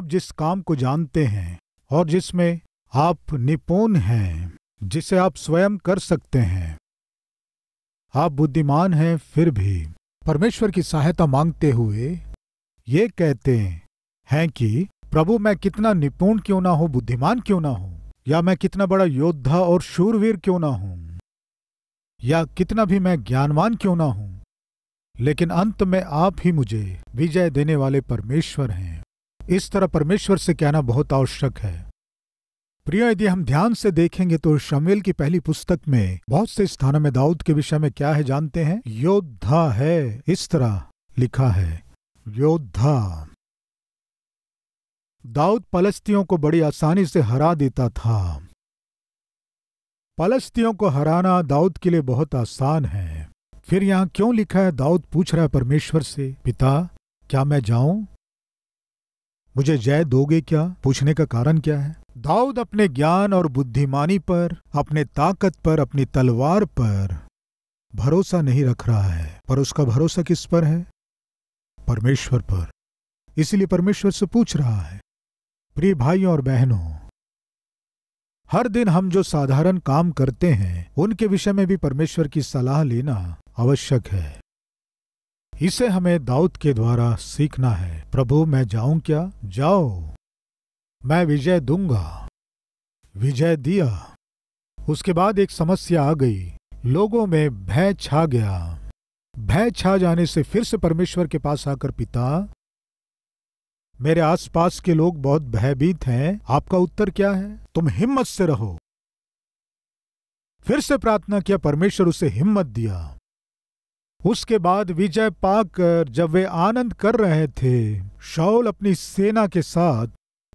आप जिस काम को जानते हैं और जिसमें आप निपुण हैं जिसे आप स्वयं कर सकते हैं आप बुद्धिमान हैं फिर भी परमेश्वर की सहायता मांगते हुए ये कहते हैं कि प्रभु मैं कितना निपुण क्यों ना हूं बुद्धिमान क्यों ना हूं या मैं कितना बड़ा योद्धा और शूरवीर क्यों ना हूं या कितना भी मैं ज्ञानवान क्यों ना हूं लेकिन अंत में आप ही मुझे विजय देने वाले परमेश्वर हैं इस तरह परमेश्वर से कहना बहुत आवश्यक है प्रिय यदि हम ध्यान से देखेंगे तो शमेल की पहली पुस्तक में बहुत से स्थानों में दाऊद के विषय में क्या है जानते हैं योद्धा है इस तरह लिखा है योद्धा दाऊद पलस्तियों को बड़ी आसानी से हरा देता था पलस्तियों को हराना दाऊद के लिए बहुत आसान है फिर यहां क्यों लिखा है दाऊद पूछ रहा है परमेश्वर से पिता क्या मैं जाऊं मुझे जय दोगे क्या पूछने का कारण क्या है दाऊद अपने ज्ञान और बुद्धिमानी पर अपने ताकत पर अपनी तलवार पर भरोसा नहीं रख रहा है पर उसका भरोसा किस पर है परमेश्वर पर इसलिए परमेश्वर से पूछ रहा है प्रिय भाइयों और बहनों हर दिन हम जो साधारण काम करते हैं उनके विषय में भी परमेश्वर की सलाह लेना आवश्यक है इसे हमें दाऊद के द्वारा सीखना है प्रभु मैं जाऊं क्या जाओ मैं विजय दूंगा विजय दिया उसके बाद एक समस्या आ गई लोगों में भय छा गया भय छा जाने से फिर से परमेश्वर के पास आकर पिता मेरे आसपास के लोग बहुत भयभीत हैं आपका उत्तर क्या है तुम हिम्मत से रहो फिर से प्रार्थना किया परमेश्वर उसे हिम्मत दिया उसके बाद विजय पाकर जब वे आनंद कर रहे थे शौल अपनी सेना के साथ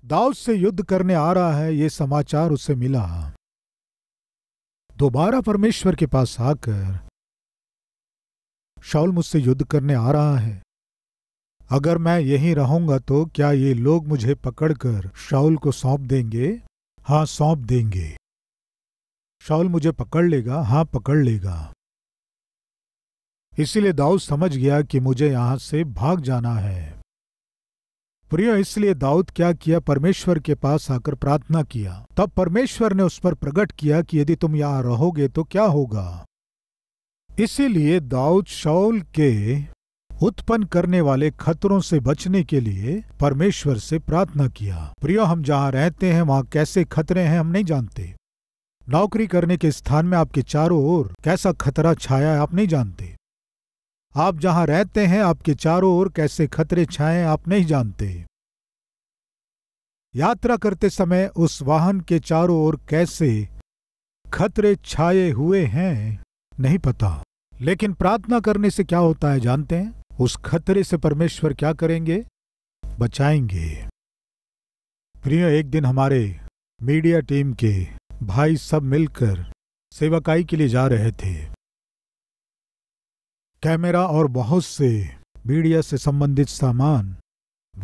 दाऊद से युद्ध करने आ रहा है ये समाचार उसे मिला दोबारा परमेश्वर के पास आकर शाउल मुझसे युद्ध करने आ रहा है अगर मैं यहीं रहूंगा तो क्या ये लोग मुझे पकड़कर शाउल को सौंप देंगे हाँ सौंप देंगे शाउल मुझे पकड़ लेगा हाँ पकड़ लेगा इसीलिए दाऊद समझ गया कि मुझे यहां से भाग जाना है प्रियो इसलिए दाऊद क्या किया परमेश्वर के पास आकर प्रार्थना किया तब परमेश्वर ने उस पर प्रकट किया कि यदि तुम यहां रहोगे तो क्या होगा इसीलिए दाऊद शौल के उत्पन्न करने वाले खतरों से बचने के लिए परमेश्वर से प्रार्थना किया प्रियो हम जहाँ रहते हैं वहां कैसे खतरे हैं हम नहीं जानते नौकरी करने के स्थान में आपके चारों ओर कैसा खतरा छाया है आप नहीं जानते आप जहां रहते हैं आपके चारों ओर कैसे खतरे छाए आप नहीं जानते यात्रा करते समय उस वाहन के चारों ओर कैसे खतरे छाए हुए हैं नहीं पता लेकिन प्रार्थना करने से क्या होता है जानते हैं उस खतरे से परमेश्वर क्या करेंगे बचाएंगे प्रियो एक दिन हमारे मीडिया टीम के भाई सब मिलकर सेवकाई के लिए जा रहे थे कैमरा और बहुत से मीडिया से संबंधित सामान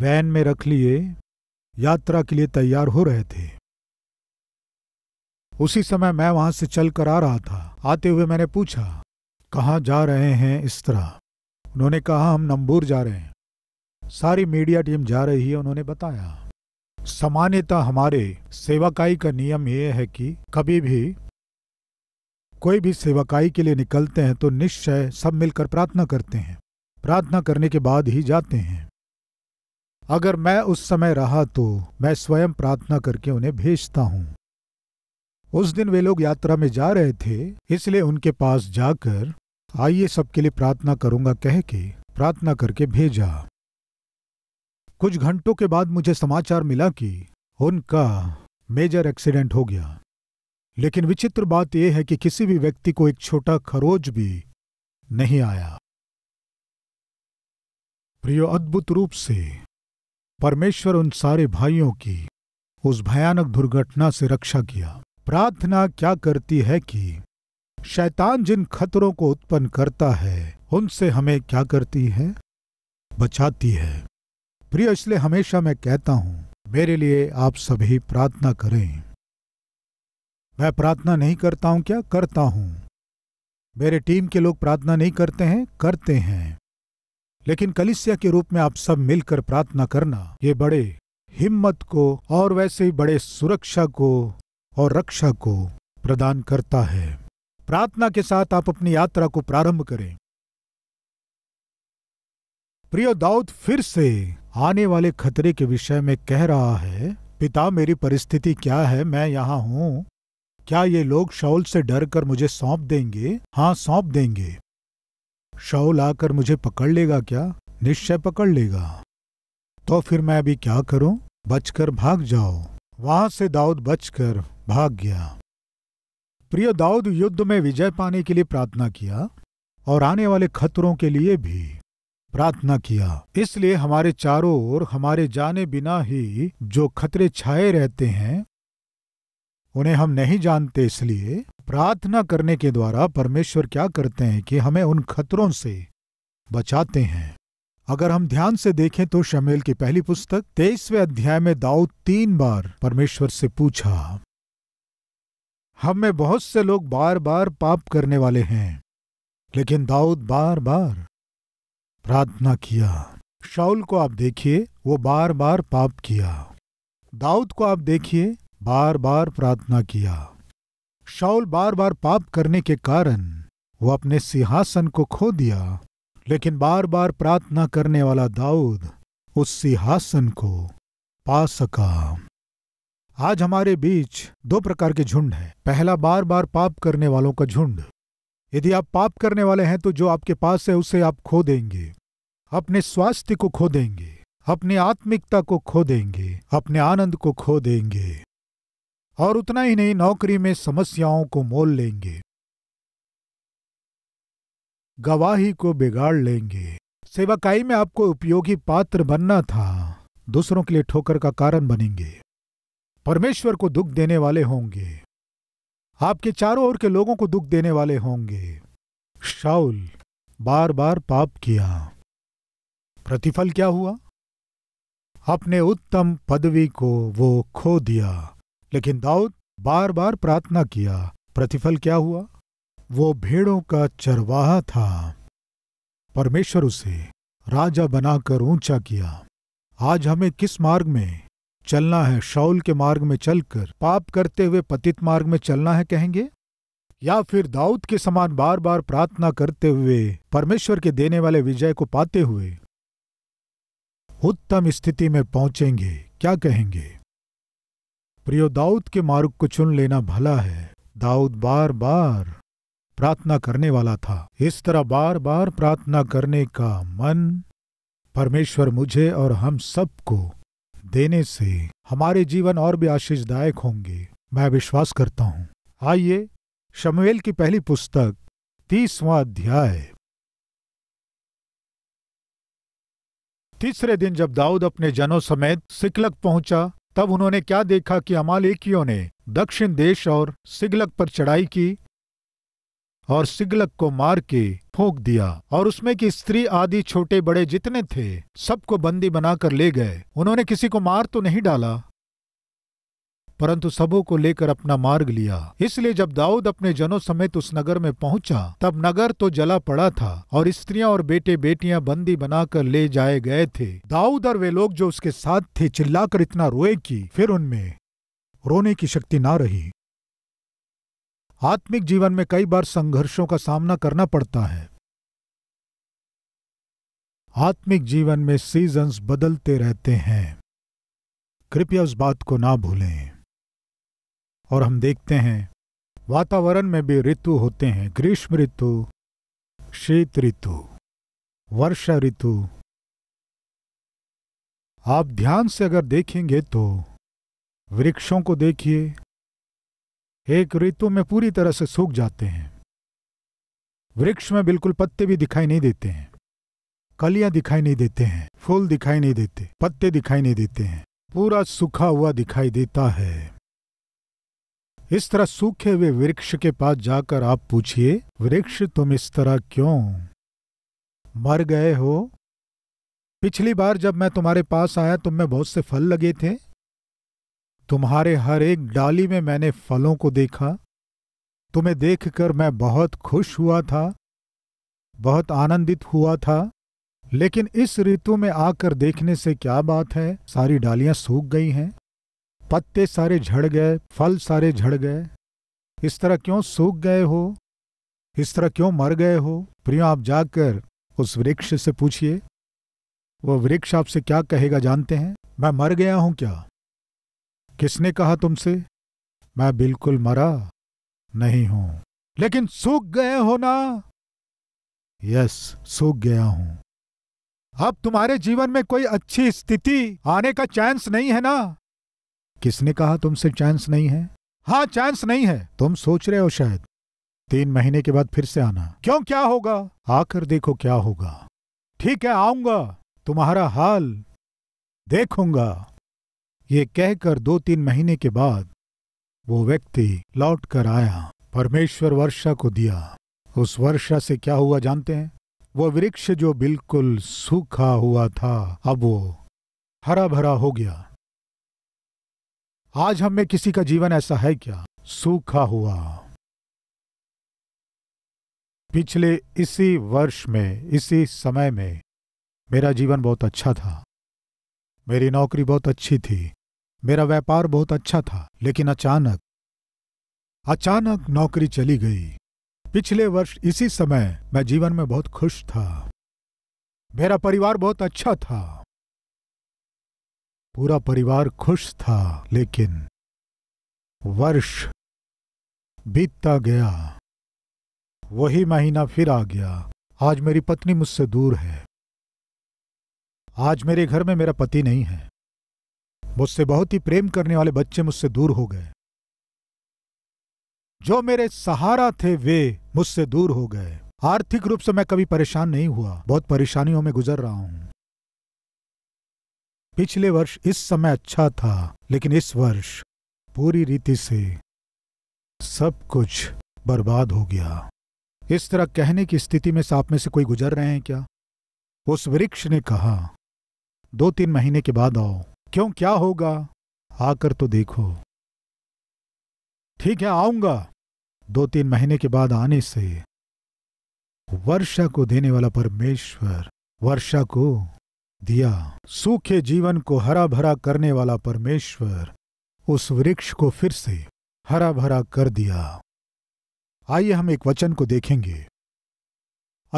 वैन में रख लिए यात्रा के लिए तैयार हो रहे थे उसी समय मैं वहां से चलकर आ रहा था आते हुए मैंने पूछा कहाँ जा रहे हैं इस तरह उन्होंने कहा हम नंबूर जा रहे हैं सारी मीडिया टीम जा रही है उन्होंने बताया सामान्यतः हमारे सेवाकाई का नियम यह है कि कभी भी कोई भी सेवकाई के लिए निकलते हैं तो निश्चय सब मिलकर प्रार्थना करते हैं प्रार्थना करने के बाद ही जाते हैं अगर मैं उस समय रहा तो मैं स्वयं प्रार्थना करके उन्हें भेजता हूं उस दिन वे लोग यात्रा में जा रहे थे इसलिए उनके पास जाकर आइए सबके लिए प्रार्थना करूंगा कह के प्रार्थना करके भेजा कुछ घंटों के बाद मुझे समाचार मिला कि उनका मेजर एक्सीडेंट हो गया लेकिन विचित्र बात यह है कि किसी भी व्यक्ति को एक छोटा खरोज भी नहीं आया प्रियो अद्भुत रूप से परमेश्वर उन सारे भाइयों की उस भयानक दुर्घटना से रक्षा किया प्रार्थना क्या करती है कि शैतान जिन खतरों को उत्पन्न करता है उनसे हमें क्या करती है बचाती है प्रिय इसलिए हमेशा मैं कहता हूं मेरे लिए आप सभी प्रार्थना करें मैं प्रार्थना नहीं करता हूं क्या करता हूं मेरे टीम के लोग प्रार्थना नहीं करते हैं करते हैं लेकिन कलिसिया के रूप में आप सब मिलकर प्रार्थना करना ये बड़े हिम्मत को और वैसे ही बड़े सुरक्षा को और रक्षा को प्रदान करता है प्रार्थना के साथ आप अपनी यात्रा को प्रारंभ करें प्रिय दाऊद फिर से आने वाले खतरे के विषय में कह रहा है पिता मेरी परिस्थिति क्या है मैं यहां हूं क्या ये लोग शौल से डर कर मुझे सौंप देंगे हाँ सौंप देंगे शौल आकर मुझे पकड़ लेगा क्या निश्चय पकड़ लेगा तो फिर मैं अभी क्या करूं बचकर भाग जाओ वहां से दाऊद बचकर भाग गया प्रिय दाऊद युद्ध में विजय पाने के लिए प्रार्थना किया और आने वाले खतरों के लिए भी प्रार्थना किया इसलिए हमारे चारों ओर हमारे जाने बिना ही जो खतरे छाए रहते हैं उन्हें हम नहीं जानते इसलिए प्रार्थना करने के द्वारा परमेश्वर क्या करते हैं कि हमें उन खतरों से बचाते हैं अगर हम ध्यान से देखें तो शमेल की पहली पुस्तक तेईसवें अध्याय में दाऊद तीन बार परमेश्वर से पूछा हम में बहुत से लोग बार बार पाप करने वाले हैं लेकिन दाऊद बार बार प्रार्थना किया शाउल को आप देखिए वो बार बार पाप किया दाऊद को आप देखिए बार बार प्रार्थना किया शाउल बार बार पाप करने के कारण वो अपने सिंहासन को खो दिया लेकिन बार बार प्रार्थना करने वाला दाऊद उस सिंहासन को पा सका आज हमारे बीच दो प्रकार के झुंड हैं पहला बार बार पाप करने वालों का झुंड यदि आप पाप करने वाले हैं तो जो आपके पास है उसे आप खो देंगे अपने स्वास्थ्य को खो देंगे अपनी आत्मिकता को खो देंगे अपने आनंद को खो देंगे और उतना ही नहीं नौकरी में समस्याओं को मोल लेंगे गवाही को बिगाड़ लेंगे सेवाकाई में आपको उपयोगी पात्र बनना था दूसरों के लिए ठोकर का कारण बनेंगे परमेश्वर को दुख देने वाले होंगे आपके चारों ओर के लोगों को दुख देने वाले होंगे शाउल बार बार पाप किया प्रतिफल क्या हुआ अपने उत्तम पदवी को वो खो दिया लेकिन दाऊद बार बार प्रार्थना किया प्रतिफल क्या हुआ वो भेड़ों का चरवाहा था परमेश्वर उसे राजा बनाकर ऊंचा किया आज हमें किस मार्ग में चलना है शौल के मार्ग में चलकर पाप करते हुए पतित मार्ग में चलना है कहेंगे या फिर दाऊद के समान बार बार प्रार्थना करते हुए परमेश्वर के देने वाले विजय को पाते हुए उत्तम स्थिति में पहुंचेंगे क्या कहेंगे प्रियो दाऊद के मार्ग को चुन लेना भला है दाऊद बार बार प्रार्थना करने वाला था इस तरह बार बार प्रार्थना करने का मन परमेश्वर मुझे और हम सबको देने से हमारे जीवन और भी आशीषदायक होंगे मैं विश्वास करता हूं आइए शमुएल की पहली पुस्तक तीसवां अध्याय तीसरे दिन जब दाऊद अपने जनों समेत सिकलक पहुंचा तब उन्होंने क्या देखा कि अमालेकियों ने दक्षिण देश और सिगलक पर चढ़ाई की और सिगलक को मार के फूंक दिया और उसमें की स्त्री आदि छोटे बड़े जितने थे सबको बंदी बनाकर ले गए उन्होंने किसी को मार तो नहीं डाला परंतु सबों को लेकर अपना मार्ग लिया इसलिए जब दाऊद अपने जनों समेत उस नगर में पहुंचा तब नगर तो जला पड़ा था और स्त्रियां और बेटे बेटियां बंदी बनाकर ले जाए गए थे दाऊद और वे लोग जो उसके साथ थे चिल्लाकर इतना रोए कि फिर उनमें रोने की शक्ति ना रही आत्मिक जीवन में कई बार संघर्षों का सामना करना पड़ता है आत्मिक जीवन में सीजन्स बदलते रहते हैं कृपया उस बात को ना भूलें और हम देखते हैं वातावरण में भी ऋतु होते हैं ग्रीष्म ऋतु शीत ऋतु वर्षा ऋतु आप ध्यान से अगर देखेंगे तो वृक्षों को देखिए एक ऋतु में पूरी तरह से सूख जाते हैं वृक्ष में बिल्कुल पत्ते भी दिखाई नहीं देते हैं कलियां दिखाई नहीं देते हैं फूल दिखाई नहीं देते पत्ते दिखाई नहीं देते हैं पूरा सूखा हुआ दिखाई देता है इस तरह सूखे हुए वृक्ष के पास जाकर आप पूछिए वृक्ष तुम इस तरह क्यों मर गए हो पिछली बार जब मैं तुम्हारे पास आया तुम में बहुत से फल लगे थे तुम्हारे हर एक डाली में मैंने फलों को देखा तुम्हें देखकर मैं बहुत खुश हुआ था बहुत आनंदित हुआ था लेकिन इस ऋतु में आकर देखने से क्या बात है सारी डालियां सूख गई हैं पत्ते सारे झड़ गए फल सारे झड़ गए इस तरह क्यों सूख गए हो इस तरह क्यों मर गए हो प्रियो आप जाकर उस वृक्ष से पूछिए वह वृक्ष आपसे क्या कहेगा जानते हैं मैं मर गया हूं क्या किसने कहा तुमसे मैं बिल्कुल मरा नहीं हूं लेकिन सूख गए हो ना यस सूख गया हूं अब तुम्हारे जीवन में कोई अच्छी स्थिति आने का चांस नहीं है ना किसने कहा तुमसे चांस नहीं है हाँ चांस नहीं है तुम सोच रहे हो शायद तीन महीने के बाद फिर से आना क्यों क्या होगा आकर देखो क्या होगा ठीक है आऊंगा तुम्हारा हाल देखूंगा ये कहकर दो तीन महीने के बाद वो व्यक्ति लौट कर आया परमेश्वर वर्षा को दिया उस वर्षा से क्या हुआ जानते हैं वो वृक्ष जो बिल्कुल सूखा हुआ था अब वो हरा भरा हो गया आज हम में किसी का जीवन ऐसा है क्या सूखा हुआ पिछले इसी वर्ष में इसी समय में मेरा जीवन बहुत अच्छा था मेरी नौकरी बहुत अच्छी थी मेरा व्यापार बहुत अच्छा था लेकिन अचानक अचानक नौकरी चली गई पिछले वर्ष इसी समय मैं जीवन में बहुत खुश था मेरा परिवार बहुत अच्छा था पूरा परिवार खुश था लेकिन वर्ष बीतता गया वही महीना फिर आ गया आज मेरी पत्नी मुझसे दूर है आज मेरे घर में मेरा पति नहीं है मुझसे बहुत ही प्रेम करने वाले बच्चे मुझसे दूर हो गए जो मेरे सहारा थे वे मुझसे दूर हो गए आर्थिक रूप से मैं कभी परेशान नहीं हुआ बहुत परेशानियों में गुजर रहा हूं पिछले वर्ष इस समय अच्छा था लेकिन इस वर्ष पूरी रीति से सब कुछ बर्बाद हो गया इस तरह कहने की स्थिति में साप में से कोई गुजर रहे हैं क्या उस वृक्ष ने कहा दो तीन महीने के बाद आओ क्यों क्या होगा आकर तो देखो ठीक है आऊंगा दो तीन महीने के बाद आने से वर्षा को देने वाला परमेश्वर वर्षा को दिया सूखे जीवन को हरा भरा करने वाला परमेश्वर उस वृक्ष को फिर से हरा भरा कर दिया आइए हम एक वचन को देखेंगे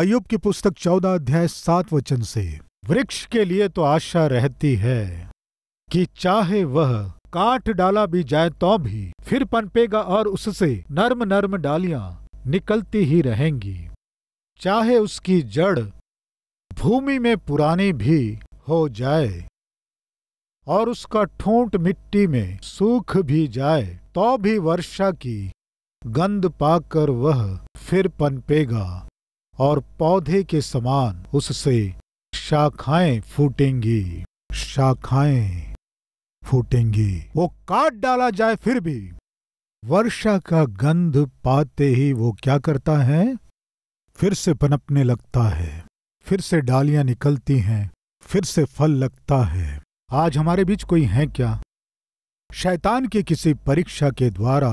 अयुब की पुस्तक चौदह अध्याय सात वचन से वृक्ष के लिए तो आशा रहती है कि चाहे वह काट डाला भी जाए तो भी फिर पनपेगा और उससे नर्म नर्म डालियां निकलती ही रहेंगी चाहे उसकी जड़ भूमि में पुरानी भी हो जाए और उसका ठोंट मिट्टी में सूख भी जाए तो भी वर्षा की गंध पाकर वह फिर पनपेगा और पौधे के समान उससे शाखाएं फूटेंगी शाखाएं फूटेंगी वो काट डाला जाए फिर भी वर्षा का गंध पाते ही वो क्या करता है फिर से पनपने लगता है फिर से डालियां निकलती हैं फिर से फल लगता है आज हमारे बीच कोई है क्या शैतान की किसी परीक्षा के द्वारा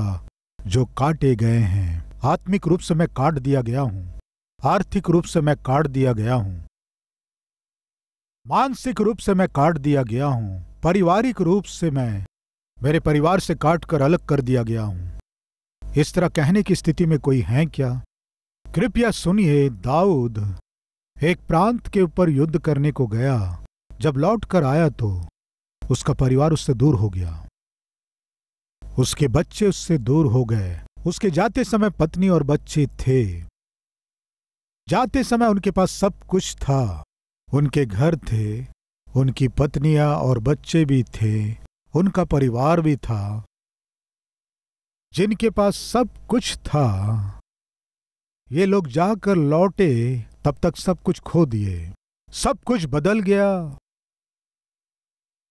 जो काटे गए हैं आत्मिक रूप से मैं काट दिया गया हूं आर्थिक रूप से मैं काट दिया गया हूं मानसिक रूप से मैं काट दिया गया हूं पारिवारिक रूप से मैं मेरे परिवार से काट कर अलग कर दिया गया हूं इस तरह कहने की स्थिति में कोई है क्या कृपया सुनिए दाऊद एक प्रांत के ऊपर युद्ध करने को गया जब लौट कर आया तो उसका परिवार उससे दूर हो गया उसके बच्चे उससे दूर हो गए उसके जाते समय पत्नी और बच्चे थे जाते समय उनके पास सब कुछ था उनके घर थे उनकी पत्नियां और बच्चे भी थे उनका परिवार भी था जिनके पास सब कुछ था ये लोग जाकर लौटे तब तक सब कुछ खो दिए सब कुछ बदल गया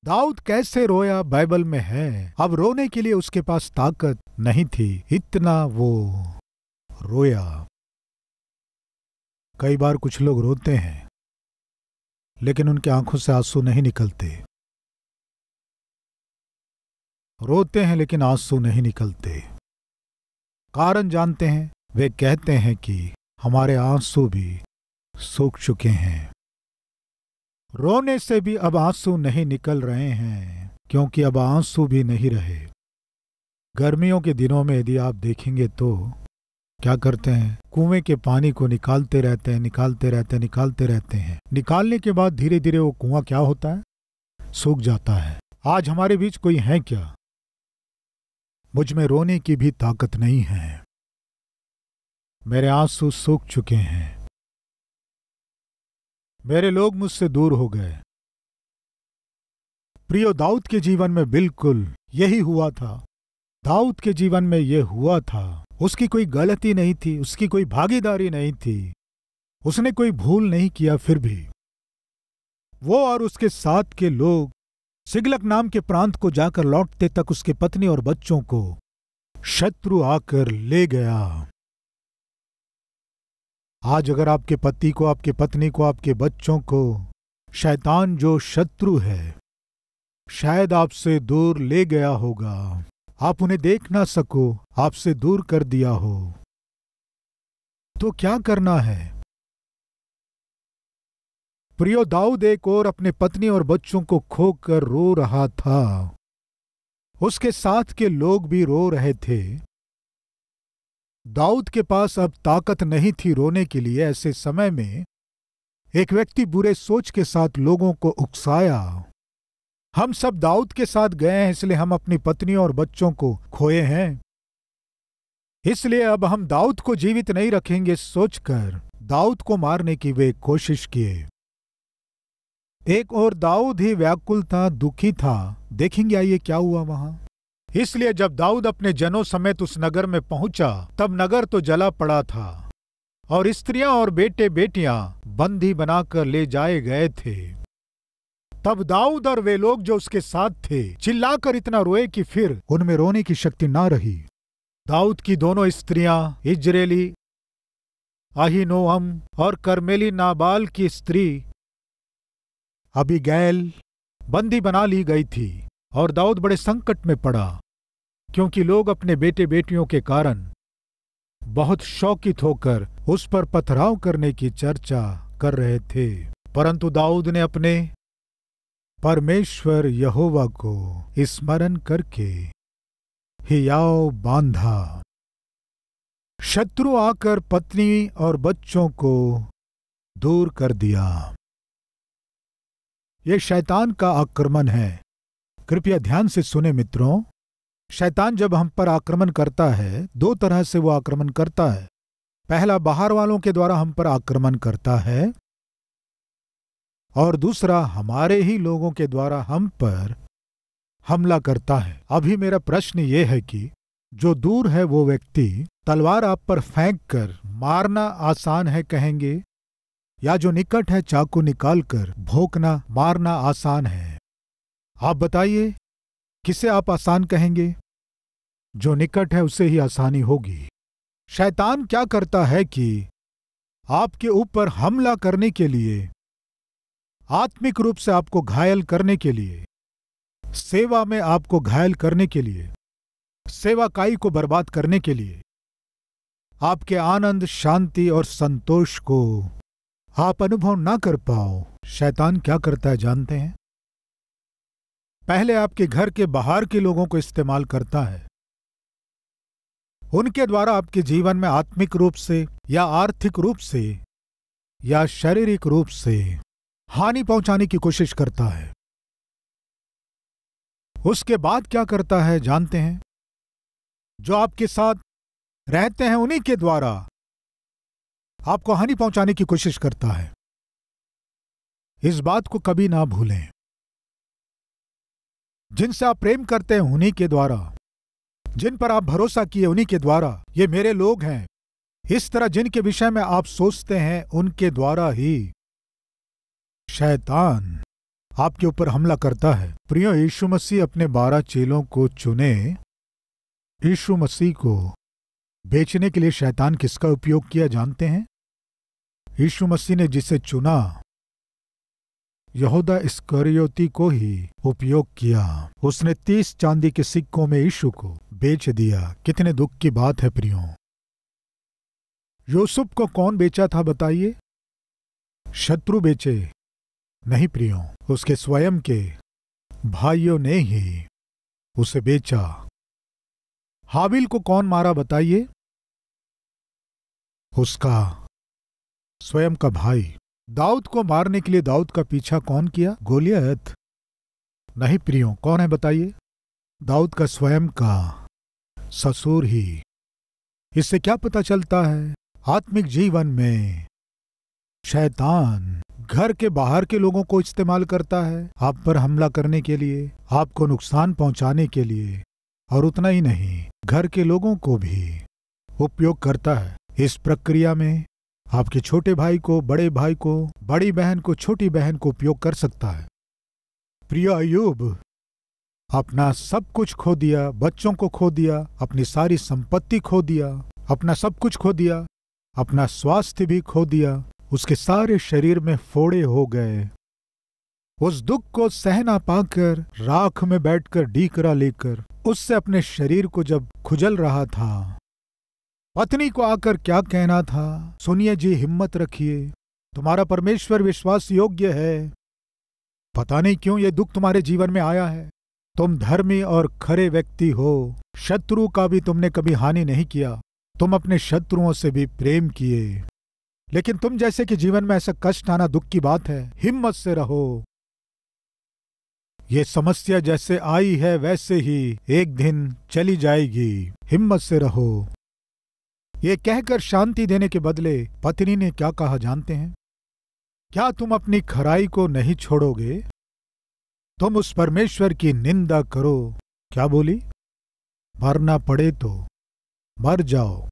दाऊद कैसे रोया बाइबल में है अब रोने के लिए उसके पास ताकत नहीं थी इतना वो रोया कई बार कुछ लोग रोते हैं लेकिन उनके आंखों से आंसू नहीं निकलते रोते हैं लेकिन आंसू नहीं निकलते कारण जानते हैं वे कहते हैं कि हमारे आंसू भी सूख चुके हैं रोने से भी अब आंसू नहीं निकल रहे हैं क्योंकि अब आंसू भी नहीं रहे गर्मियों के दिनों में यदि आप देखेंगे तो क्या करते हैं कुएं के पानी को निकालते रहते हैं निकालते रहते हैं निकालते रहते हैं निकालने के बाद धीरे धीरे वो कुआं क्या होता है सूख जाता है आज हमारे बीच कोई है क्या मुझ में रोने की भी ताकत नहीं है मेरे आंसू सूख चुके हैं मेरे लोग मुझसे दूर हो गए प्रियो दाऊद के जीवन में बिल्कुल यही हुआ था दाऊद के जीवन में यह हुआ था उसकी कोई गलती नहीं थी उसकी कोई भागीदारी नहीं थी उसने कोई भूल नहीं किया फिर भी वो और उसके साथ के लोग सिगलक नाम के प्रांत को जाकर लौटते तक उसके पत्नी और बच्चों को शत्रु आकर ले गया आज अगर आपके पति को आपके पत्नी को आपके बच्चों को शैतान जो शत्रु है शायद आपसे दूर ले गया होगा आप उन्हें देख ना सको आपसे दूर कर दिया हो तो क्या करना है प्रियो दाऊद एक और अपने पत्नी और बच्चों को खोकर रो रहा था उसके साथ के लोग भी रो रहे थे दाऊद के पास अब ताकत नहीं थी रोने के लिए ऐसे समय में एक व्यक्ति बुरे सोच के साथ लोगों को उकसाया हम सब दाऊद के साथ गए हैं इसलिए हम अपनी पत्नियों और बच्चों को खोए हैं इसलिए अब हम दाऊद को जीवित नहीं रखेंगे सोचकर दाऊद को मारने की वे कोशिश किए एक और दाऊद ही व्याकुल था दुखी था देखेंगे आइए क्या हुआ वहां इसलिए जब दाऊद अपने जनों समेत उस नगर में पहुंचा तब नगर तो जला पड़ा था और स्त्रियां और बेटे बेटियां बंदी बनाकर ले जाए गए थे तब दाऊद और वे लोग जो उसके साथ थे चिल्लाकर इतना रोए कि फिर उनमें रोने की शक्ति ना रही दाऊद की दोनों स्त्रियां इजरेली आहिनोअम और करमेली नाबाल की स्त्री अबिगैल बंदी बना ली गई थी और दाऊद बड़े संकट में पड़ा क्योंकि लोग अपने बेटे बेटियों के कारण बहुत शौकित होकर उस पर पथराव करने की चर्चा कर रहे थे परंतु दाऊद ने अपने परमेश्वर यहोवा को स्मरण करके हियाओ बांधा शत्रु आकर पत्नी और बच्चों को दूर कर दिया ये शैतान का आक्रमण है कृपया ध्यान से सुने मित्रों शैतान जब हम पर आक्रमण करता है दो तरह से वो आक्रमण करता है पहला बाहर वालों के द्वारा हम पर आक्रमण करता है और दूसरा हमारे ही लोगों के द्वारा हम पर हमला करता है अभी मेरा प्रश्न ये है कि जो दूर है वो व्यक्ति तलवार आप पर फेंक कर मारना आसान है कहेंगे या जो निकट है चाकू निकालकर भोंकना मारना आसान है आप बताइए किसे आप आसान कहेंगे जो निकट है उसे ही आसानी होगी शैतान क्या करता है कि आपके ऊपर हमला करने के लिए आत्मिक रूप से आपको घायल करने के लिए सेवा में आपको घायल करने के लिए सेवाकाई को बर्बाद करने के लिए आपके आनंद शांति और संतोष को आप अनुभव ना कर पाओ शैतान क्या करता है जानते हैं पहले आपके घर के बाहर के लोगों को इस्तेमाल करता है उनके द्वारा आपके जीवन में आत्मिक रूप से या आर्थिक रूप से या शारीरिक रूप से हानि पहुंचाने की कोशिश करता है उसके बाद क्या करता है जानते हैं जो आपके साथ रहते हैं उन्हीं के द्वारा आपको हानि पहुंचाने की कोशिश करता है इस बात को कभी ना भूलें जिनसे आप प्रेम करते हैं उन्हीं के द्वारा जिन पर आप भरोसा किए उन्हीं के द्वारा ये मेरे लोग हैं इस तरह जिनके विषय में आप सोचते हैं उनके द्वारा ही शैतान आपके ऊपर हमला करता है प्रियो यीशु मसीह अपने बारह चेलों को चुने यीशु मसीह को बेचने के लिए शैतान किसका उपयोग किया जानते हैं यीशु मसीह ने जिसे चुना यहूदा इस्करियोती को ही उपयोग किया उसने तीस चांदी के सिक्कों में यीशु को बेच दिया कितने दुख की बात है प्रियो यूसुफ को कौन बेचा था बताइए शत्रु बेचे नहीं प्रियो उसके स्वयं के भाइयों ने ही उसे बेचा हाबिल को कौन मारा बताइए उसका स्वयं का भाई दाऊद को मारने के लिए दाऊद का पीछा कौन किया गोलियत नहीं प्रियो कौन है बताइए दाऊद का स्वयं का ससुर ही इससे क्या पता चलता है आत्मिक जीवन में शैतान घर के बाहर के लोगों को इस्तेमाल करता है आप पर हमला करने के लिए आपको नुकसान पहुंचाने के लिए और उतना ही नहीं घर के लोगों को भी उपयोग करता है इस प्रक्रिया में आपके छोटे भाई को बड़े भाई को बड़ी बहन को छोटी बहन को उपयोग कर सकता है प्रिय अयुब अपना सब कुछ खो दिया बच्चों को खो दिया अपनी सारी संपत्ति खो दिया अपना सब कुछ खो दिया अपना स्वास्थ्य भी खो दिया उसके सारे शरीर में फोड़े हो गए उस दुख को सहना पाकर राख में बैठकर डीकरा लेकर उससे अपने शरीर को जब खुजल रहा था पत्नी को आकर क्या कहना था सुनिए जी हिम्मत रखिए तुम्हारा परमेश्वर विश्वास योग्य है पता नहीं क्यों ये दुख तुम्हारे जीवन में आया है तुम धर्मी और खरे व्यक्ति हो शत्रु का भी तुमने कभी हानि नहीं किया तुम अपने शत्रुओं से भी प्रेम किए लेकिन तुम जैसे कि जीवन में ऐसा कष्ट आना दुख की बात है हिम्मत से रहो ये समस्या जैसे आई है वैसे ही एक दिन चली जाएगी हिम्मत से रहो ये कहकर शांति देने के बदले पत्नी ने क्या कहा जानते हैं क्या तुम अपनी खराई को नहीं छोड़ोगे तुम उस परमेश्वर की निंदा करो क्या बोली मरना पड़े तो मर जाओ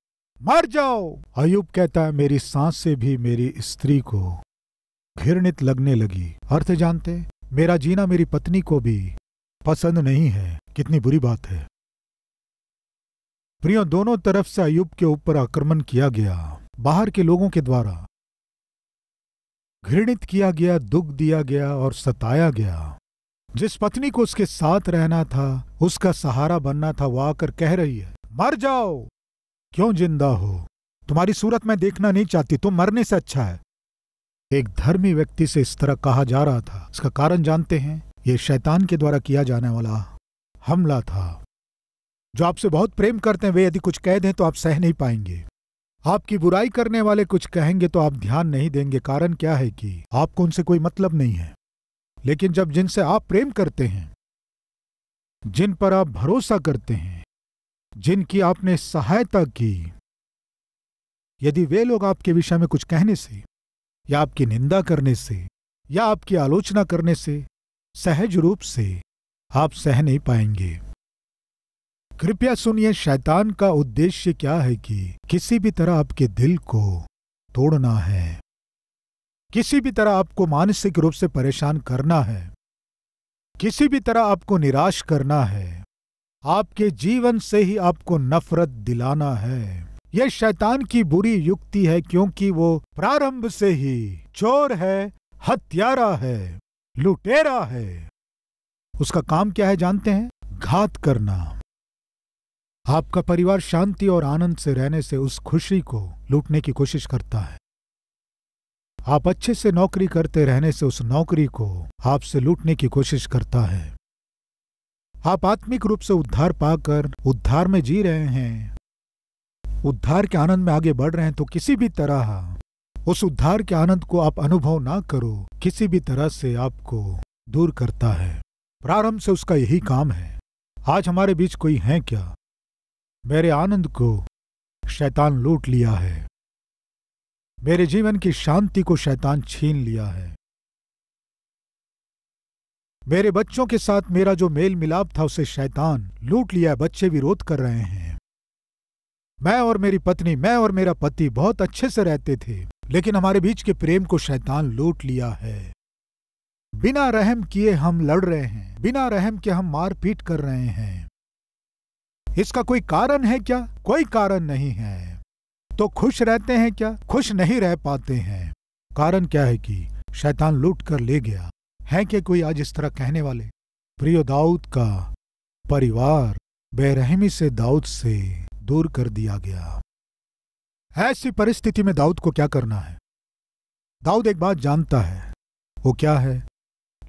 मर जाओ अयुब कहता है मेरी सांस से भी मेरी स्त्री को घृणित लगने लगी अर्थ जानते मेरा जीना मेरी पत्नी को भी पसंद नहीं है कितनी बुरी बात है प्रियो दोनों तरफ से अयुब के ऊपर आक्रमण किया गया बाहर के लोगों के द्वारा घृणित किया गया दुख दिया गया और सताया गया जिस पत्नी को उसके साथ रहना था उसका सहारा बनना था वह आकर कह रही है मर जाओ क्यों जिंदा हो तुम्हारी सूरत मैं देखना नहीं चाहती तुम मरने से अच्छा है एक धर्मी व्यक्ति से इस तरह कहा जा रहा था इसका कारण जानते हैं यह शैतान के द्वारा किया जाने वाला हमला था जो आपसे बहुत प्रेम करते हैं वे यदि कुछ कह दें तो आप सह नहीं पाएंगे आपकी बुराई करने वाले कुछ कहेंगे तो आप ध्यान नहीं देंगे कारण क्या है कि आपको उनसे कोई मतलब नहीं है लेकिन जब जिनसे आप प्रेम करते हैं जिन पर आप भरोसा करते हैं जिनकी आपने सहायता की यदि वे लोग आपके विषय में कुछ कहने से या आपकी निंदा करने से या आपकी आलोचना करने से सहज रूप से आप सह नहीं पाएंगे कृपया सुनिए शैतान का उद्देश्य क्या है कि किसी भी तरह आपके दिल को तोड़ना है किसी भी तरह आपको मानसिक रूप से परेशान करना है किसी भी तरह आपको निराश करना है आपके जीवन से ही आपको नफरत दिलाना है यह शैतान की बुरी युक्ति है क्योंकि वो प्रारंभ से ही चोर है हत्यारा है लुटेरा है उसका काम क्या है जानते हैं घात करना आपका परिवार शांति और आनंद से रहने से उस खुशी को लूटने की कोशिश करता है आप अच्छे से नौकरी करते रहने से उस नौकरी को आपसे लूटने की कोशिश करता है आप आत्मिक रूप से उद्धार पाकर उद्धार में जी रहे हैं उद्धार के आनंद में आगे बढ़ रहे हैं तो किसी भी तरह उस उद्धार के आनंद को आप अनुभव ना करो किसी भी तरह से आपको दूर करता है प्रारंभ से उसका यही काम है आज हमारे बीच कोई है क्या मेरे आनंद को शैतान लूट लिया है मेरे जीवन की शांति को शैतान छीन लिया है मेरे बच्चों के साथ मेरा जो मेल मिलाप था उसे शैतान लूट लिया बच्चे विरोध कर रहे हैं मैं और मेरी पत्नी मैं और मेरा पति बहुत अच्छे से रहते थे लेकिन हमारे बीच के प्रेम को शैतान लूट लिया है बिना रहम किए हम लड़ रहे हैं बिना रहम के हम मारपीट कर रहे हैं इसका कोई कारण है क्या कोई कारण नहीं है तो खुश रहते हैं क्या खुश नहीं रह पाते हैं कारण क्या है कि शैतान लूट कर ले गया है क्या कोई आज इस तरह कहने वाले प्रियो दाऊद का परिवार बेरहमी से दाऊद से दूर कर दिया गया ऐसी परिस्थिति में दाऊद को क्या करना है दाऊद एक बात जानता है वो क्या है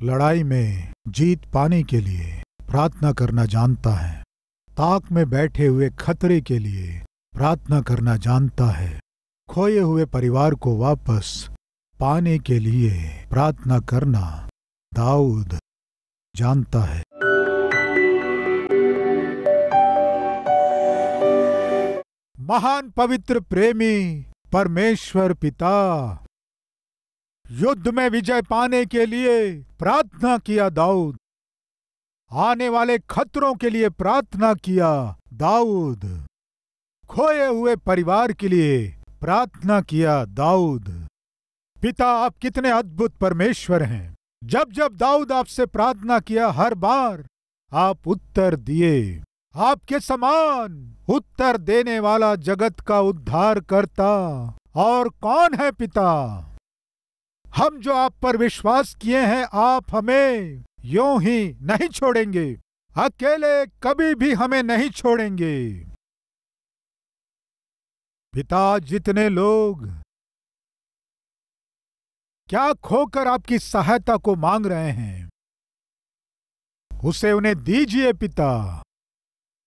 लड़ाई में जीत पाने के लिए प्रार्थना करना जानता है ताक में बैठे हुए खतरे के लिए प्रार्थना करना जानता है खोए हुए परिवार को वापस पाने के लिए प्रार्थना करना दाऊद जानता है महान पवित्र प्रेमी परमेश्वर पिता युद्ध में विजय पाने के लिए प्रार्थना किया दाऊद आने वाले खतरों के लिए प्रार्थना किया दाऊद खोए हुए परिवार के लिए प्रार्थना किया दाऊद पिता आप कितने अद्भुत परमेश्वर हैं जब जब दाऊद आपसे प्रार्थना किया हर बार आप उत्तर दिए आपके समान उत्तर देने वाला जगत का उद्धार करता और कौन है पिता हम जो आप पर विश्वास किए हैं आप हमें यो ही नहीं छोड़ेंगे अकेले कभी भी हमें नहीं छोड़ेंगे पिता जितने लोग क्या खोकर आपकी सहायता को मांग रहे हैं उसे उन्हें दीजिए पिता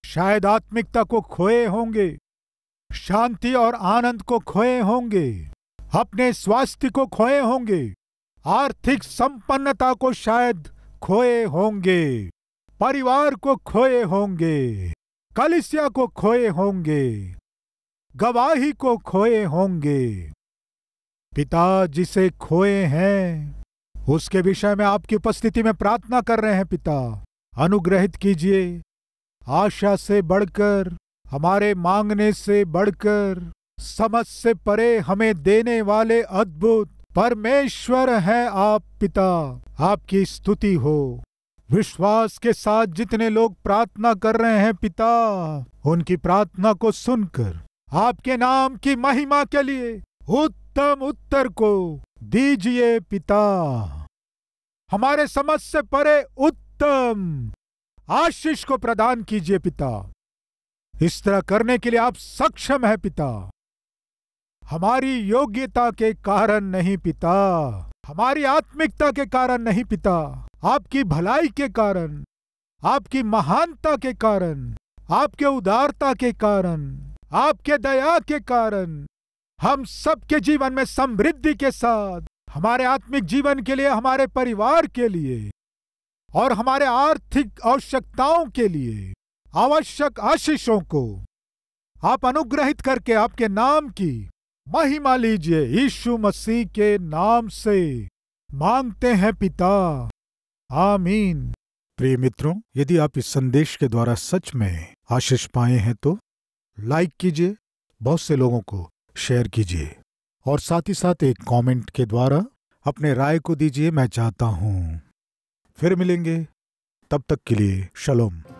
शायद आत्मिकता को खोए होंगे शांति और आनंद को खोए होंगे अपने स्वास्थ्य को खोए होंगे आर्थिक संपन्नता को शायद खोए होंगे परिवार को खोए होंगे कलिसिया को खोए होंगे गवाही को खोए होंगे पिता जिसे खोए हैं उसके विषय में आपकी उपस्थिति में प्रार्थना कर रहे हैं पिता अनुग्रहित कीजिए आशा से बढ़कर हमारे मांगने से बढ़कर समझ से परे हमें देने वाले अद्भुत परमेश्वर है आप पिता आपकी स्तुति हो विश्वास के साथ जितने लोग प्रार्थना कर रहे हैं पिता उनकी प्रार्थना को सुनकर आपके नाम की महिमा के लिए उत्तम उत्तर को दीजिए पिता हमारे समझ से परे उत्तम आशीष को प्रदान कीजिए पिता इस तरह करने के लिए आप सक्षम है पिता हमारी योग्यता के कारण नहीं पिता हमारी आत्मिकता के कारण नहीं पिता आपकी भलाई के कारण आपकी महानता के कारण आपके उदारता के कारण आपके दया के कारण हम सबके जीवन में समृद्धि के साथ हमारे आत्मिक जीवन के लिए हमारे परिवार के लिए और हमारे आर्थिक आवश्यकताओं के लिए आवश्यक आशीषों को आप अनुग्रहित करके आपके नाम की महिमा लीजिए यीशु मसीह के नाम से मांगते हैं पिता आमीन प्रिय मित्रों यदि आप इस संदेश के द्वारा सच में आशीष पाए हैं तो लाइक कीजिए बहुत से लोगों को शेयर कीजिए और साथ ही साथ एक कमेंट के द्वारा अपने राय को दीजिए मैं चाहता हूँ फिर मिलेंगे तब तक के लिए शलोम